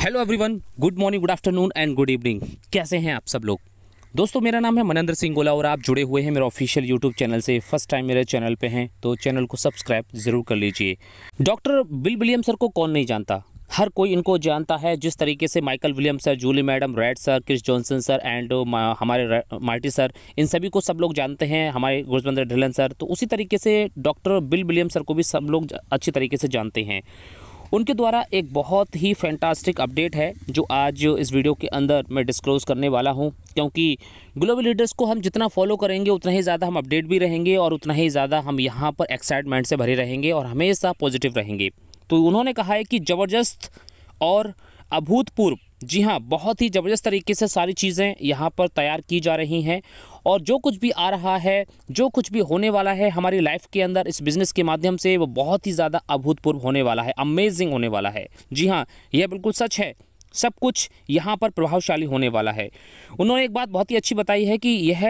hello everyone good morning good afternoon and good evening कैसे हैं आप सब लोग दोस्तों मेरा नाम है मनेंद्र सिंह गोला और आप जुड़े हुए हैं मेरे ऑफिशियल यूट्यूब चैनल से फर्स्ट टाइम मेरे चैनल पे हैं तो चैनल को सब्सक्राइब ज़रूर कर लीजिए डॉक्टर बिल विलियम सर को कौन नहीं जानता हर कोई इनको जानता है जिस तरीके से Michael William sir Julie madam Red sir Chris Johnson sir and हमारे मार्टी सर इन सभी को सब लोग जानते हैं हमारे गुरजबंदर ढिलन सर तो उसी तरीके से डॉक्टर बिल विलियम सर को भी सब लोग अच्छी तरीके से जानते हैं उनके द्वारा एक बहुत ही फैंटास्टिक अपडेट है जो आज इस वीडियो के अंदर मैं डिस्क्लोज करने वाला हूँ क्योंकि ग्लोबल लीडर्स को हम जितना फॉलो करेंगे उतना ही ज़्यादा हम अपडेट भी रहेंगे और उतना ही ज़्यादा हम यहाँ पर एक्साइटमेंट से भरे रहेंगे और हमेशा पॉजिटिव रहेंगे तो उन्होंने कहा है कि ज़बरदस्त और अभूतपूर्व जी हाँ बहुत ही ज़बरदस्त तरीके से सारी चीज़ें यहाँ पर तैयार की जा रही हैं और जो कुछ भी आ रहा है जो कुछ भी होने वाला है हमारी लाइफ के अंदर इस बिज़नेस के माध्यम से वो बहुत ही ज़्यादा अभूतपूर्व होने वाला है अमेजिंग होने वाला है जी हाँ यह बिल्कुल सच है सब कुछ यहाँ पर प्रभावशाली होने वाला है उन्होंने एक बात बहुत ही अच्छी बताई है कि यह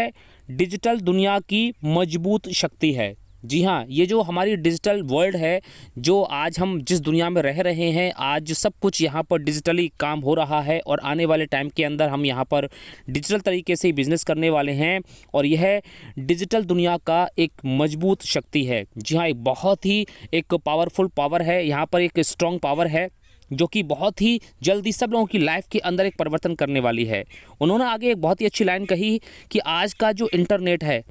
डिजिटल दुनिया की मजबूत शक्ति है जी हाँ ये जो हमारी डिजिटल वर्ल्ड है जो आज हम जिस दुनिया में रह रहे हैं आज सब कुछ यहाँ पर डिजिटली काम हो रहा है और आने वाले टाइम के अंदर हम यहाँ पर डिजिटल तरीके से बिज़नेस करने वाले हैं और यह डिजिटल दुनिया का एक मजबूत शक्ति है जी हाँ एक बहुत ही एक पावरफुल पावर है यहाँ पर एक स्ट्रॉन्ग पावर है जो कि बहुत ही जल्दी सब लोगों की लाइफ के अंदर एक परिवर्तन करने वाली है उन्होंने आगे एक बहुत ही अच्छी लाइन कही कि आज का जो इंटरनेट है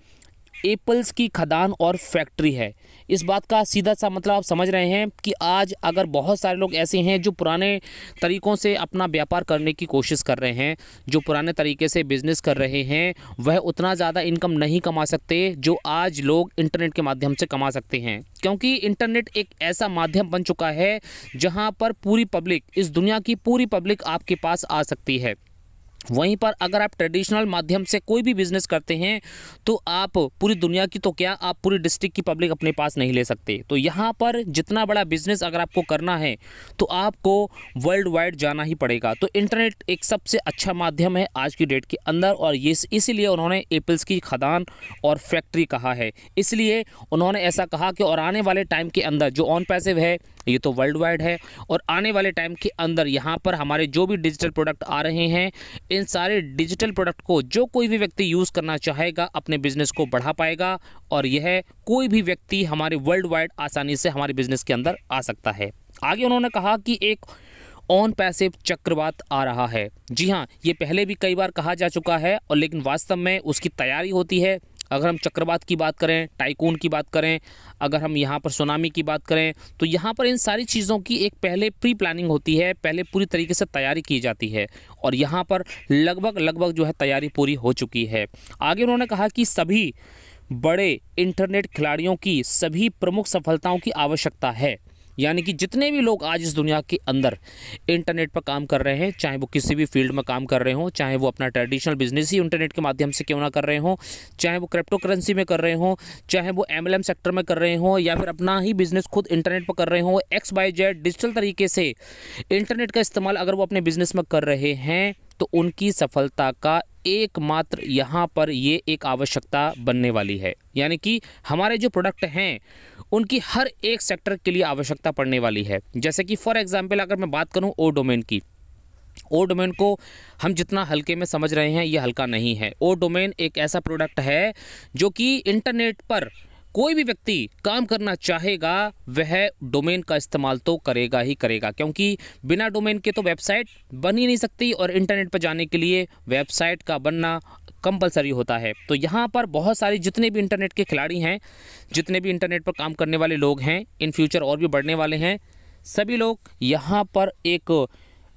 एप्पल्स की खदान और फैक्ट्री है इस बात का सीधा सा मतलब आप समझ रहे हैं कि आज अगर बहुत सारे लोग ऐसे हैं जो पुराने तरीक़ों से अपना व्यापार करने की कोशिश कर रहे हैं जो पुराने तरीके से बिज़नेस कर रहे हैं वह उतना ज़्यादा इनकम नहीं कमा सकते जो आज लोग इंटरनेट के माध्यम से कमा सकते हैं क्योंकि इंटरनेट एक ऐसा माध्यम बन चुका है जहाँ पर पूरी पब्लिक इस दुनिया की पूरी पब्लिक आपके पास आ सकती है वहीं पर अगर आप ट्रेडिशनल माध्यम से कोई भी बिजनेस करते हैं तो आप पूरी दुनिया की तो क्या आप पूरी डिस्ट्रिक्ट की पब्लिक अपने पास नहीं ले सकते तो यहाँ पर जितना बड़ा बिजनेस अगर आपको करना है तो आपको वर्ल्ड वाइड जाना ही पड़ेगा तो इंटरनेट एक सबसे अच्छा माध्यम है आज की डेट के अंदर और ये इसीलिए उन्होंने एपल्स की खदान और फैक्ट्री कहा है इसलिए उन्होंने ऐसा कहा कि और आने वाले टाइम के अंदर जो ऑन पैसिव है ये तो वर्ल्ड वाइड है और आने वाले टाइम के अंदर यहाँ पर हमारे जो भी डिजिटल प्रोडक्ट आ रहे हैं इन सारे डिजिटल प्रोडक्ट को जो कोई भी व्यक्ति यूज़ करना चाहेगा अपने बिजनेस को बढ़ा पाएगा और यह कोई भी व्यक्ति हमारे वर्ल्ड वाइड आसानी से हमारे बिजनेस के अंदर आ सकता है आगे उन्होंने कहा कि एक ऑन पैसे चक्रवात आ रहा है जी हाँ ये पहले भी कई बार कहा जा चुका है और लेकिन वास्तव में उसकी तैयारी होती है अगर हम चक्रवात की बात करें टाइकून की बात करें अगर हम यहाँ पर सुनामी की बात करें तो यहाँ पर इन सारी चीज़ों की एक पहले प्री प्लानिंग होती है पहले पूरी तरीके से तैयारी की जाती है और यहाँ पर लगभग लगभग जो है तैयारी पूरी हो चुकी है आगे उन्होंने कहा कि सभी बड़े इंटरनेट खिलाड़ियों की सभी प्रमुख सफलताओं की आवश्यकता है यानी कि जितने भी लोग आज इस दुनिया के अंदर इंटरनेट पर काम कर रहे हैं चाहे वो किसी भी फील्ड में काम कर रहे हों चाहे वो अपना ट्रेडिशनल बिजनेस ही इंटरनेट के माध्यम से क्यों ना कर रहे हों चाहे वो क्रिप्टो करेंसी में कर रहे हों चाहे वो एम सेक्टर में कर रहे हों या फिर अपना ही बिजनेस खुद इंटरनेट पर कर रहे हों एक्स बाई जेड डिजिटल तरीके से इंटरनेट का इस्तेमाल अगर वो अपने बिजनेस में कर रहे हैं तो उनकी सफलता का एकमात्र यहाँ पर ये एक आवश्यकता बनने वाली है यानी कि हमारे जो प्रोडक्ट हैं उनकी हर एक सेक्टर के लिए आवश्यकता पड़ने वाली है जैसे कि फॉर एग्जाम्पल अगर मैं बात करूँ ओ डोमेन की ओ डोमेन को हम जितना हल्के में समझ रहे हैं ये हल्का नहीं है ओ डोमेन एक ऐसा प्रोडक्ट है जो कि इंटरनेट पर कोई भी व्यक्ति काम करना चाहेगा वह डोमेन का इस्तेमाल तो करेगा ही करेगा क्योंकि बिना डोमेन के तो वेबसाइट बन ही नहीं सकती और इंटरनेट पर जाने के लिए वेबसाइट का बनना कंपलसरी होता है तो यहाँ पर बहुत सारे जितने भी इंटरनेट के खिलाड़ी हैं जितने भी इंटरनेट पर काम करने वाले लोग हैं इन फ्यूचर और भी बढ़ने वाले हैं सभी लोग यहाँ पर एक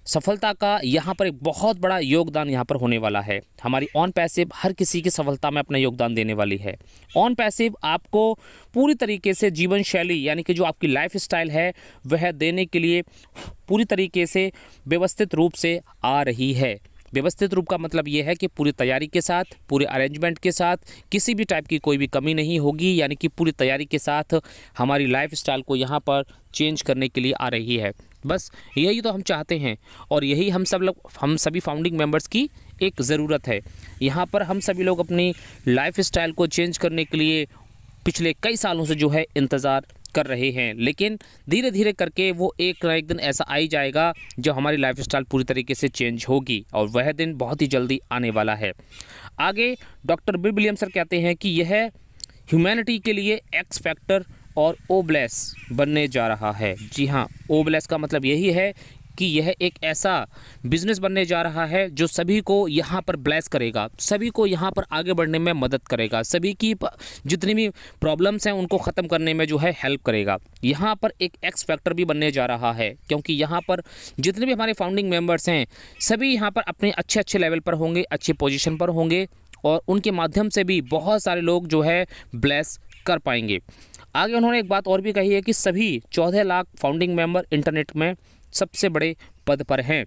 सफलता का यहाँ पर एक बहुत बड़ा योगदान यहाँ पर होने वाला है हमारी ऑन पैसिव हर किसी की सफलता में अपना योगदान देने वाली है ऑन पैसिव आपको पूरी तरीके से जीवन शैली यानी कि जो आपकी लाइफ स्टाइल है वह देने के लिए पूरी तरीके से व्यवस्थित रूप से आ रही है व्यवस्थित रूप का मतलब ये है कि पूरी तैयारी के साथ पूरे अरेंजमेंट के साथ किसी भी टाइप की कोई भी कमी नहीं होगी यानी कि पूरी तैयारी के साथ हमारी लाइफ स्टाइल को यहाँ पर चेंज करने के लिए आ रही है बस यही तो हम चाहते हैं और यही हम सब लोग हम सभी फाउंडिंग मेंबर्स की एक ज़रूरत है यहाँ पर हम सभी लोग अपनी लाइफ स्टाइल को चेंज करने के लिए पिछले कई सालों से जो है इंतज़ार कर रहे हैं लेकिन धीरे धीरे करके वो एक ना एक दिन ऐसा आ ही जाएगा जो हमारी लाइफ स्टाइल पूरी तरीके से चेंज होगी और वह दिन बहुत ही जल्दी आने वाला है आगे डॉक्टर बिल विलियम सर कहते हैं कि यह ह्यूमैनिटी के लिए एक्स फैक्टर और ओब्लेस बनने जा रहा है जी हाँ ओब्लेस का मतलब यही है कि यह एक ऐसा बिजनेस बनने जा रहा है जो सभी को यहाँ पर ब्लेस करेगा सभी को यहाँ पर आगे बढ़ने में मदद करेगा सभी की जितनी भी प्रॉब्लम्स हैं उनको ख़त्म करने में जो है हेल्प करेगा यहाँ पर एक एक्स फैक्टर भी बनने जा रहा है क्योंकि यहाँ पर जितने भी हमारे फाउंडिंग मेम्बर्स हैं सभी यहाँ पर अपने अच्छे अच्छे लेवल पर होंगे अच्छी पोजिशन पर होंगे और उनके माध्यम से भी बहुत सारे लोग जो है ब्लेस कर पाएंगे आगे उन्होंने एक बात और भी कही है कि सभी चौदह लाख फाउंडिंग मेंबर इंटरनेट में सबसे बड़े पद पर हैं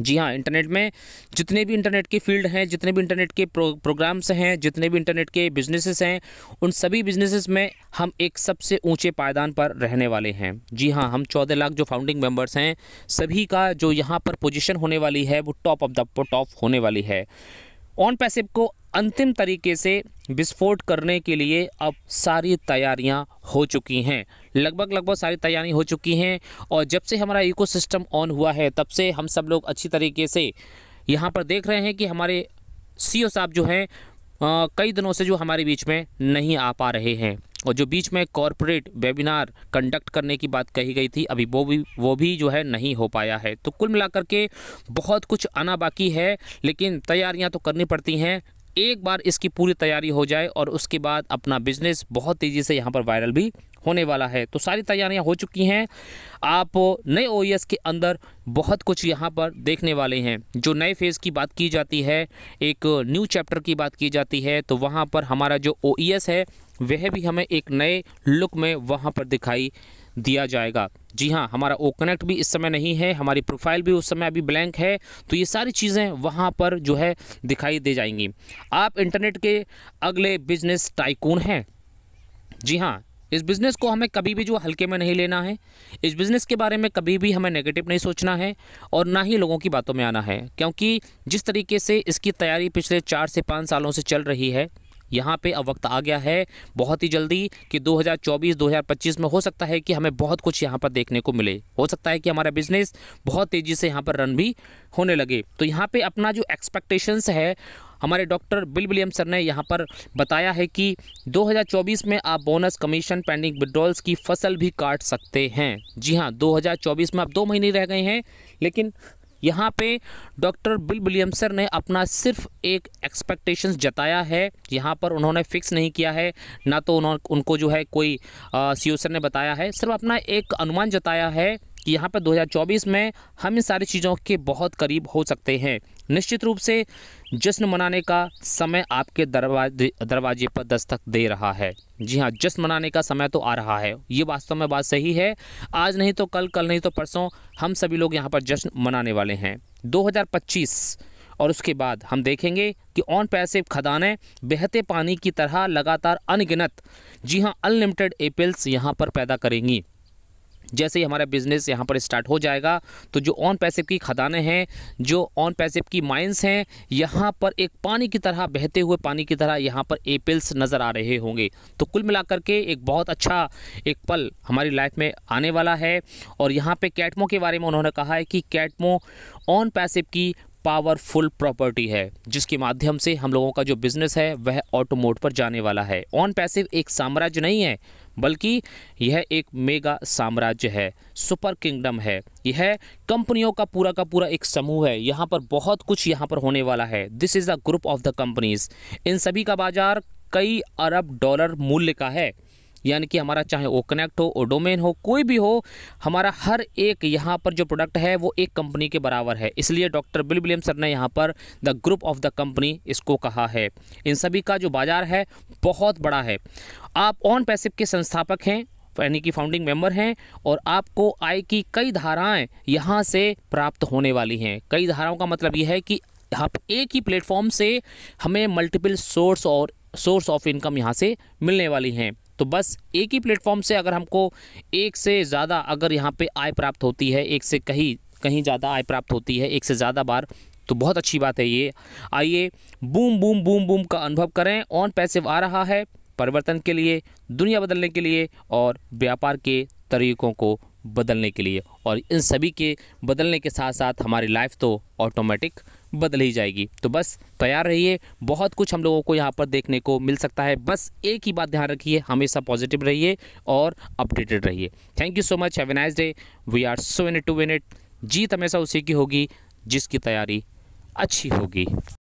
जी हाँ इंटरनेट में जितने भी इंटरनेट के फील्ड हैं जितने भी इंटरनेट के प्रो, प्रोग्राम्स हैं जितने भी इंटरनेट के बिजनेसेस हैं उन सभी बिजनेसेस में हम एक सबसे ऊंचे पायदान पर रहने वाले हैं जी हाँ हम चौदह लाख जो फाउंडिंग मेंबर्स हैं सभी का जो यहाँ पर पोजीशन होने वाली है वो टॉप ऑफ द टॉप होने वाली है ऑन पैसिव को अंतिम तरीके से विस्फोट करने के लिए अब सारी तैयारियां हो चुकी हैं लगभग लगभग सारी तैयारी हो चुकी हैं और जब से हमारा इकोसिस्टम ऑन हुआ है तब से हम सब लोग अच्छी तरीके से यहाँ पर देख रहे हैं कि हमारे सीईओ साहब जो हैं कई दिनों से जो हमारे बीच में नहीं आ पा रहे हैं और जो बीच में कॉरपोरेट वेबिनार कंडक्ट करने की बात कही गई थी अभी वो भी वो भी जो है नहीं हो पाया है तो कुल मिलाकर के बहुत कुछ आना बाकी है लेकिन तैयारियां तो करनी पड़ती हैं एक बार इसकी पूरी तैयारी हो जाए और उसके बाद अपना बिजनेस बहुत तेज़ी से यहाँ पर वायरल भी होने वाला है तो सारी तैयारियां हो चुकी हैं आप नए ओ e के अंदर बहुत कुछ यहाँ पर देखने वाले हैं जो नए फेज़ की बात की जाती है एक न्यू चैप्टर की बात की जाती है तो वहाँ पर हमारा जो ओ e है वह भी हमें एक नए लुक में वहाँ पर दिखाई दिया जाएगा जी हाँ हमारा ओ कनेक्ट भी इस समय नहीं है हमारी प्रोफाइल भी उस समय अभी ब्लैंक है तो ये सारी चीज़ें वहाँ पर जो है दिखाई दे जाएंगी आप इंटरनेट के अगले बिजनेस टाइकून हैं जी हाँ इस बिज़नेस को हमें कभी भी जो हल्के में नहीं लेना है इस बिज़नेस के बारे में कभी भी हमें नेगेटिव नहीं सोचना है और ना ही लोगों की बातों में आना है क्योंकि जिस तरीके से इसकी तैयारी पिछले चार से पाँच सालों से चल रही है यहाँ पे अब वक्त आ गया है बहुत ही जल्दी कि 2024-2025 में हो सकता है कि हमें बहुत कुछ यहाँ पर देखने को मिले हो सकता है कि हमारा बिजनेस बहुत तेज़ी से यहाँ पर रन भी होने लगे तो यहाँ पे अपना जो एक्सपेक्टेशंस है हमारे डॉक्टर बिल विलियम सर ने यहाँ पर बताया है कि 2024 में आप बोनस कमीशन पेंडिंग विड्रॉल्स की फसल भी काट सकते हैं जी हाँ 2024 में आप दो महीने रह गए हैं लेकिन यहाँ पे डॉक्टर बिल विलियमसर ने अपना सिर्फ एक एक्सपेक्टेशंस जताया है यहाँ पर उन्होंने फिक्स नहीं किया है ना तो उन्होंने उनको जो है कोई सी ने बताया है सिर्फ अपना एक अनुमान जताया है कि यहाँ पर 2024 में हम इन सारी चीज़ों के बहुत करीब हो सकते हैं निश्चित रूप से जश्न मनाने का समय आपके दरवाजे दरवाजे पर दस्तक दे रहा है जी हाँ जश्न मनाने का समय तो आ रहा है ये वास्तव में बात सही है आज नहीं तो कल कल नहीं तो परसों हम सभी लोग यहाँ पर जश्न मनाने वाले हैं 2025 और उसके बाद हम देखेंगे कि ऑन पैसिव खदानें बहते पानी की तरह लगातार अनगिनत जी हाँ अनलिमिटेड एपिल्स यहाँ पर पैदा करेंगी जैसे ही हमारा बिज़नेस यहाँ पर स्टार्ट हो जाएगा तो जो ऑन पैसेप की खदानें हैं जो ऑन पैसेप की माइंस हैं यहाँ पर एक पानी की तरह बहते हुए पानी की तरह यहाँ पर एपिल्स नज़र आ रहे होंगे तो कुल मिलाकर के एक बहुत अच्छा एक पल हमारी लाइफ में आने वाला है और यहाँ पे कैटमो के बारे में उन्होंने कहा है कि कैटमो ऑन पैसेप की पावरफुल प्रॉपर्टी है जिसके माध्यम से हम लोगों का जो बिज़नेस है वह ऑटो मोड पर जाने वाला है ऑन पैसिव एक साम्राज्य नहीं है बल्कि यह एक मेगा साम्राज्य है सुपर किंगडम है यह कंपनियों का पूरा का पूरा एक समूह है यहाँ पर बहुत कुछ यहाँ पर होने वाला है this is the group of the companies इन सभी का बाजार कई अरब डॉलर मूल्य का है यानी कि हमारा चाहे वो कनेक्ट हो वो डोमेन हो कोई भी हो हमारा हर एक यहाँ पर जो प्रोडक्ट है वो एक कंपनी के बराबर है इसलिए डॉक्टर बिल विलियम सर ने यहाँ पर the group of the company इसको कहा है इन सभी का जो बाजार है बहुत बड़ा है आप ऑन पैसिव के संस्थापक हैं यानी कि फाउंडिंग मेंबर हैं और आपको आय की कई धाराएँ यहाँ से प्राप्त होने वाली हैं कई धाराओं का मतलब ये है कि आप एक ही प्लेटफॉर्म से हमें मल्टीपल सोर्स और सोर्स ऑफ इनकम यहाँ से मिलने वाली हैं तो बस एक ही प्लेटफॉर्म से अगर हमको एक से ज़्यादा अगर यहाँ पे आय प्राप्त होती है एक से कहीं कहीं ज़्यादा आय प्राप्त होती है एक से ज़्यादा बार तो बहुत अच्छी बात है ये आइए बूम बूम बूम बूम का अनुभव करें ऑन पैसिव आ रहा है परिवर्तन के लिए दुनिया बदलने के लिए और व्यापार के तरीकों को बदलने के लिए और इन सभी के बदलने के साथ साथ हमारी लाइफ तो ऑटोमेटिक बदल ही जाएगी तो बस तैयार रहिए बहुत कुछ हम लोगों को यहाँ पर देखने को मिल सकता है बस एक ही बात ध्यान रखिए हमेशा पॉजिटिव रहिए और अपडेटेड रहिए thank you so much have nice day we are so in to in जीत हमेशा उसी की होगी जिसकी तैयारी अच्छी होगी